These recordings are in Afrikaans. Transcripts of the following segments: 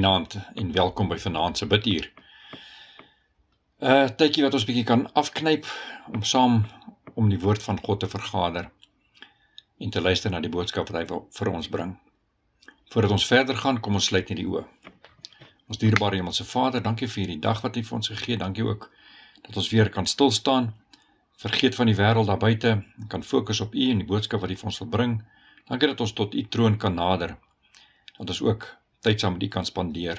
Vanaand en welkom by Vanaand se biduur. Uh eh, tydjie wat ons bietjie kan afknyp om saam om die woord van God te vergader en te luister na die boodskap wat hy vir ons bring. Voordat ons verder gaan, kom ons sluit net die oë. Ons dierbare Hemelse Vader, dankie vir hierdie dag wat U vir ons gegee. Dankie ook dat ons weer kan stil staan, vergeet van die wêreld daar buite en kan fokus op U en die boodskap wat U vir ons wil bring. Dankie dat ons tot U troon kan nader. Dat ons ook tyd saam met u kan spandeer.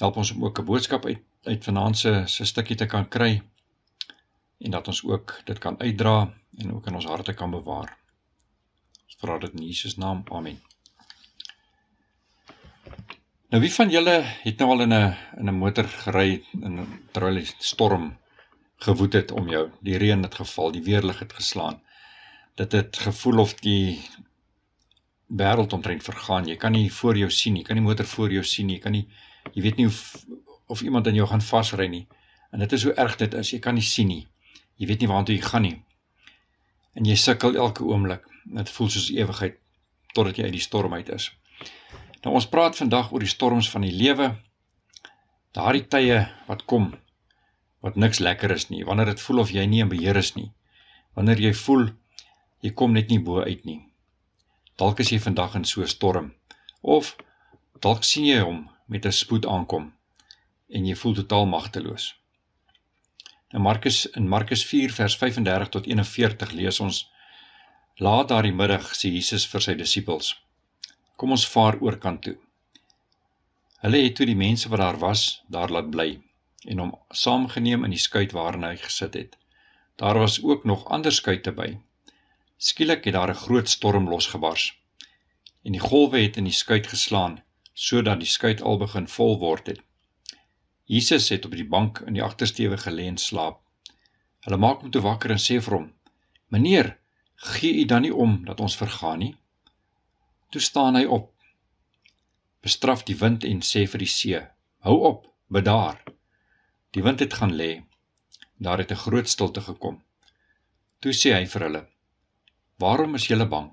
Help ons om ook 'n boodskap uit uit vanaand se se stukkie te kan kry en dat ons ook dit kan uitdra en ook in ons harte kan bewaar. Ons vra dit in Jesus naam. Amen. Nou wie van julle het nou al in 'n in 'n motor gery in 'n trolley storm gewoed het om jou. Die reën het geval, die weerlig het geslaan. Dit het gevoel of die wêreld omtrent vergaan. Jy kan nie voor jou sien nie, jy kan nie motor voor jou sien nie, jy kan nie jy weet nie of of iemand aan jou gaan vasry nie. En dit is hoe erg dit is. Jy kan nie sien nie. Jy weet nie waartoe jy gaan nie. En jy sukkel elke oomblik. Dit voel soos ewigheid totdat jy uit die storm uit is. Nou ons praat vandag oor die storms van die lewe. Daardie tye wat kom wat niks lekker is nie, wanneer dit voel of jy nie in beheer is nie. Wanneer jy voel jy kom net nie bo uit nie. Dalk is jy vandag in so 'n storm of dalk sien jy hom met 'n spoed aankom en jy voel totaal magteloos. Nou Markus in Markus 4 vers 35 tot 41 lees ons laat daardie middag sê Jesus vir sy disippels: Kom ons vaar oor kant toe. Hulle het toe die mense wat daar was daar laat bly en hom saamgeneem in die skuit waarin hy gesit het. Daar was ook nog ander skuite by. Skielik het daar 'n groot storm losgebars en die golwe het in die skuit geslaan sodat die skuit al begin vol word het. Jesus het op die bank in die agtersteuwe gelê en slaap. Hulle maak hom toe wakker en sê vir hom: "Meneer, gee u dan nie om dat ons vergaan nie?" Toe staan hy op. Bestraf die wind en sê vir die see: "Hou op, bedaar." Die wind het gaan lê. Daar het 'n groot stilte gekom. Toe sê hy vir hulle: "Waarom is julle bang?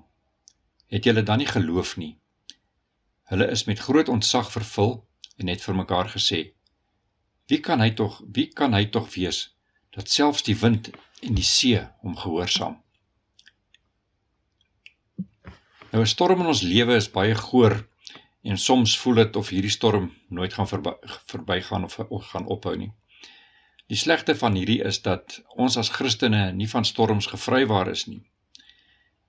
het julle dan nie geloof nie. Hulle is met groot ontzag vervul en het vir mekaar gesê: Wie kan hy tog, wie kan hy tog wees dat selfs die wind en die see hom gehoorsaam? Nou 'n storm in ons lewe is baie goor en soms voel dit of hierdie storm nooit gaan verbygaan verby of, of gaan ophou nie. Die slegste van hierdie is dat ons as Christene nie van storms gevry waar is nie.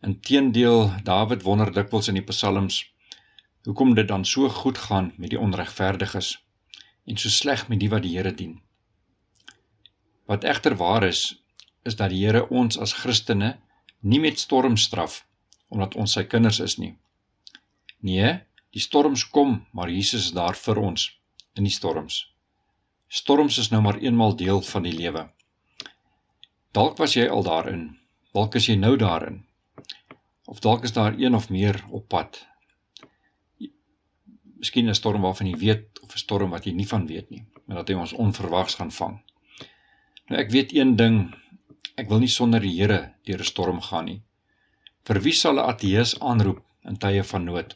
Inteendeel, Dawid wonder dikwels in die psalms hoekom dit dan so goed gaan met die onregverdiges en so sleg met die wat die Here dien. Wat egter waar is, is dat die Here ons as Christene nie met storm straf omdat ons sy kinders is nie. Nee, die storms kom, maar Jesus is daar vir ons in die storms. Storms is nou maar eenmal deel van die lewe. Dalk was jy al daarin. Dalk is jy nou daarin of dalk is daar een of meer op pad. Miskien 'n storm waarvan jy weet of 'n storm wat jy nie van weet nie, maar dat hy ons onverwags gaan vang. Nou ek weet een ding, ek wil nie sonder die Here deur 'n storm gaan nie. Vir wie sal 'n ateës aanroep in tye van nood?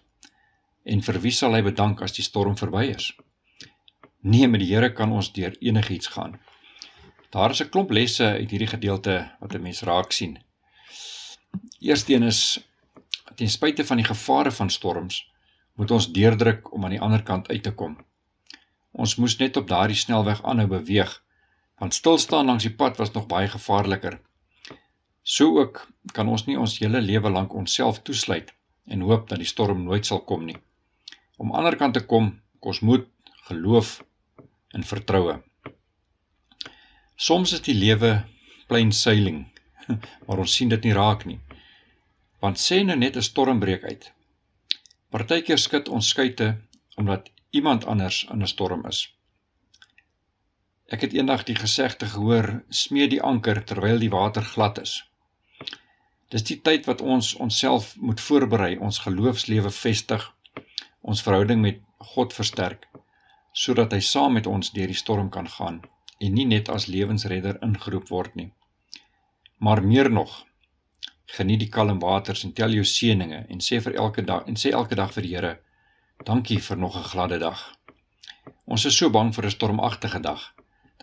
En vir wie sal hy bedank as die storm verby is? Nee, met die Here kan ons deur enigiets gaan. Daar is 'n klomp lesse uit hierdie gedeelte wat 'n mens raak sien. Eerste een is ten spyte van die gevare van storms moet ons deurdruk om aan die ander kant uit te kom. Ons moes net op daardie snelweg aanhou beweeg want stilstaan langs die pad was nog baie gevaarliker. So ook kan ons nie ons hele lewe lank onsself toesluit en hoop dat die storm nooit sal kom nie. Om ander kant te kom kos moed, geloof en vertroue. Soms is die lewe plain sailing maar ons sien dit nie raak nie. Want sê nou net 'n storm breek uit. Partykeer skud ons skuite omdat iemand anders in 'n storm is. Ek het eendag die gesegde gehoor: smee die anker terwyl die water glad is. Dis die tyd wat ons onsself moet voorberei, ons geloofslewe vestig, ons verhouding met God versterk sodat hy saam met ons deur die storm kan gaan en nie net as lewensredder ingeroep word nie. Maar meer nog, geniet die kalm waters en tel jou seënings en sê vir elke dag en sê elke dag vir die Here, dankie vir nog 'n gladde dag. Ons is so bang vir 'n stormagtige dag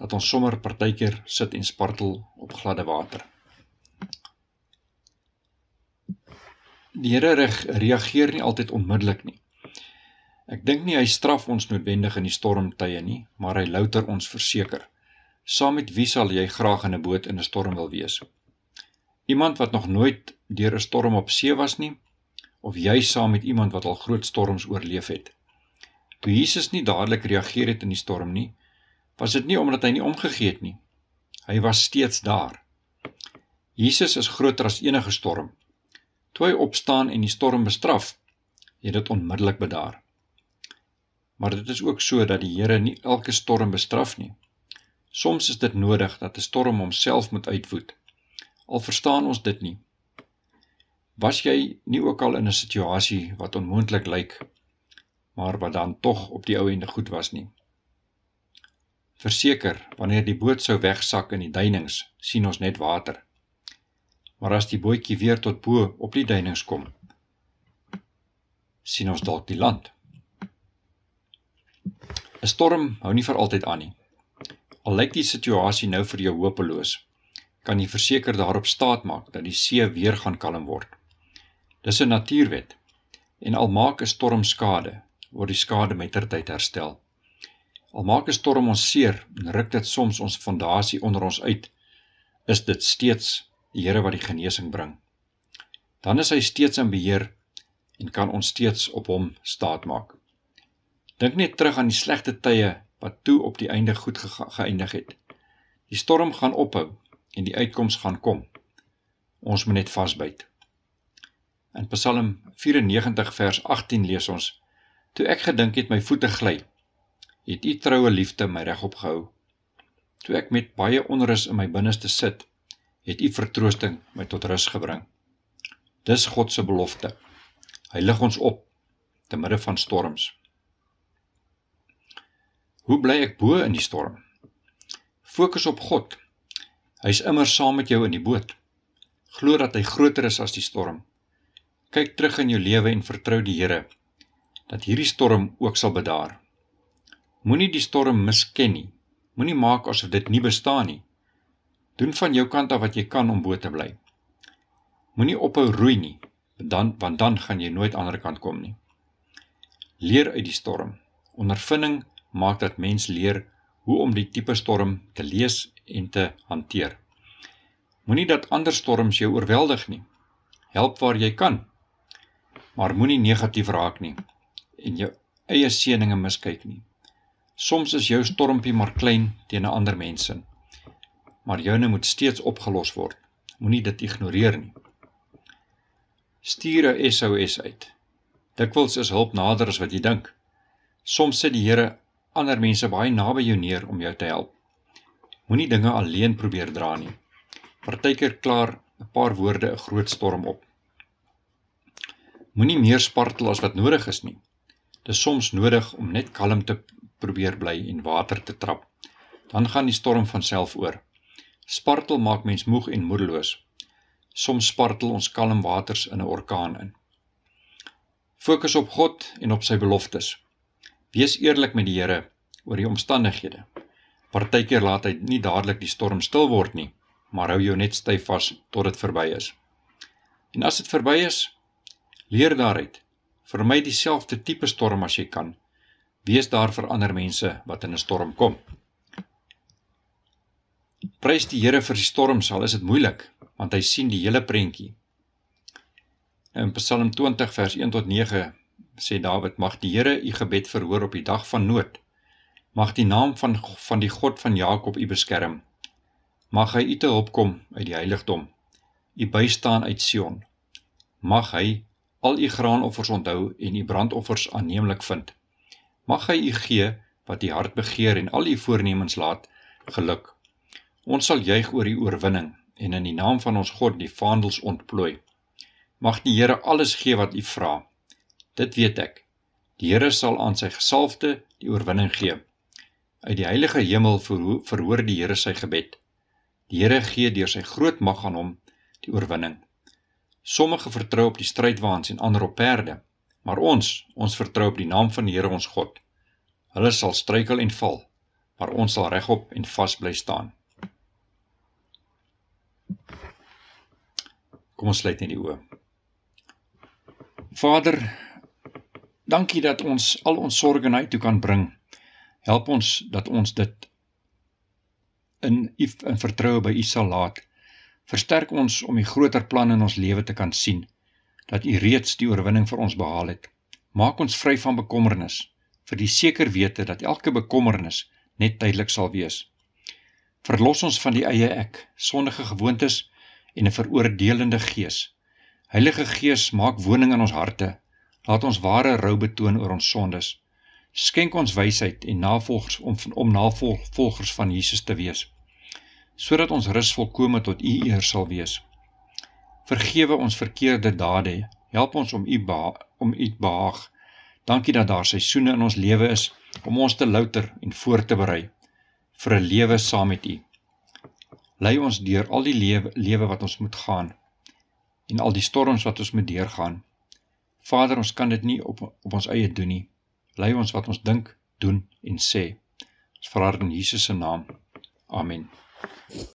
dat ons sommer partykeer sit en spartel op gladde water. Die Here reg reageer nie altyd onmiddellik nie. Ek dink nie hy straf ons noodwendig in die stormtye nie, maar hy louter ons verseker. Saam met wie sal jy graag in 'n boot in 'n storm wil wees? Iemand wat nog nooit deur 'n storm op see was nie of jy saam met iemand wat al groot storms oorleef het. Toe Jesus nie dadelik reageer het in die storm nie, was dit nie omdat hy nie omgegee het nie. Hy was steeds daar. Jesus is groter as enige storm. Toe hy opstaan en die storm bestraf, het dit onmiddellik bedaar. Maar dit is ook so dat die Here nie elke storm bestraf nie. Soms is dit nodig dat 'n storm homself moet uitwoed al verstaan ons dit nie. Was jy nie ook al in 'n situasie wat onmoontlik lyk, maar wat dan tog op die ou ende goed was nie? Verseker, wanneer die boot sou wegsak in die duinings, sien ons net water. Maar as die bootjie weer tot bo op die duinings kom, sien ons dalk die land. 'n Storm hou nie vir altyd aan nie. Al lyk die situasie nou vir jou hopeloos, kan jy verseker daarop staatmaak dat die see weer gaan kalm word. Dis 'n natuurwet. En al maak 'n storm skade, word die skade met ter tyd herstel. Al maak 'n storm ons seer en ruk dit soms ons fondasie onder ons uit, is dit steeds die Here wat die genesing bring. Dan is hy steeds in beheer en kan ons steeds op hom staatmaak. Dink net terug aan die slegte tye wat toe op die einde goed ge geëindig het. Die storm gaan ophou en die uitkoms gaan kom. Ons moet net vasbyt. In Psalm 94 vers 18 lees ons: Toe ek gedink het my voete gly, het U troue liefde my regop gehou. Toe ek met baie onrus in my binneste sit, het U vertroosting my tot rus gebring. Dis God se belofte. Hy lig ons op te midde van storms. Hoe bly ek bo in die storm? Fokus op God Hy is immer saam met jou in die boot. Glo dat hy groter is as die storm. Kyk terug in jou lewe en vertrou die Here dat hierdie storm ook sal bedaar. Moenie die storm misken nie. Moenie maak asof dit nie bestaan nie. Doen van jou kant af wat jy kan om bo te bly. Moenie ophou roei nie, dan want dan gaan jy nooit aan die ander kant kom nie. Leer uit die storm. Ondervinding maak dat mens leer hoe om die tipe storm te lees en te hanteer. Moenie dat ander storms jou oorweldig nie. Help waar jy kan. Maar moenie negatief raak nie en jou eie seëninge miskyk nie. Soms is jou stormpie maar klein teen 'n ander mens se. Maar joune moet steeds opgelos word. Moenie dit ignoreer nie. Stuur 'n SOS uit. Dikwels is hulp nader as wat jy dink. Soms sit die Here ander mense baie naby jou neer om jou te help. Moenie dinge alleen probeer dra nie. Partykeer klaar 'n paar woorde 'n groot storm op. Moenie meer spartel as wat nodig is nie. Dit is soms nodig om net kalm te probeer bly en water te trap. Dan gaan die storm van self oor. Spartel maak mens moeg en moedeloos. Soms spartel ons kalm waters in 'n orkaan in. Fokus op God en op sy beloftes. Wees eerlik met die Here oor die omstandighede. Partykeer laat hy nie dadelik die storm stil word nie, maar hou jou net styf vas tot dit verby is. En as dit verby is, leer daaruit. Vermy dieselfde tipe storm as jy kan. Wees daar vir ander mense wat in 'n storm kom. Prys die Here vir die storms, al is dit moeilik, want hy sien die hele prentjie. In Psalm 20 vers 1 tot 9 sê Dawid, mag die Here u gebed verhoor op die dag van nood. Mag die naam van van die God van Jakob u beskerm. Mag hy u te hulp kom uit die heiligdom. U bystaan uit Sion. Mag hy al u graanoffers onthou en u brandoffers aanneemlik vind. Mag hy u gee wat u hart begeer en al u voornemens laat geluk. Ons sal juig oor u oorwinning en in die naam van ons God die vaandels ontplooi. Mag die Here alles gee wat u vra. Dit weet ek. Die Here sal aan sy gesalfde die oorwinning gee. Uit die heilige hemel verhoor die Here sy gebed. Die Here gee deur sy groot mag aan hom die oorwinning. Sommige vertrou op die strydwaans en ander op perde, maar ons, ons vertrou op die naam van die Here ons God. Hulle sal struikel en val, maar ons sal regop en vas bly staan. Kom ons sluit net die oë. Vader, Dankie dat ons al ons sorges na U toe kan bring. Help ons dat ons dit in U in vertroue by U sal laat. Versterk ons om die groter plan in ons lewe te kan sien dat U reeds die oorwinning vir ons behaal het. Maak ons vry van bekommernis vir die seker wete dat elke bekommernis net tydelik sal wees. Verlos ons van die eie ek, sondige gewoontes en 'n veroordelende gees. Heilige Gees, maak woning in ons harte Laat ons ware rou betoon oor ons sondes. Skenk ons wysheid en navolgers om om navolgers van Jesus te wees, sodat ons rus volkome tot U eer sal wees. Vergewe ons verkeerde dade, help ons om U om U behaag. Dankie dat daar seisoene in ons lewe is om ons te louter en voor te berei vir 'n lewe saam met U. Lei ons deur al die lewe lewe wat ons moet gaan en al die storms wat ons moet deurgaan. Vader, ons kan dit nie op op ons eie doen nie. Lei ons wat ons dink, doen en sê. Ons vra dit in Jesus se naam. Amen.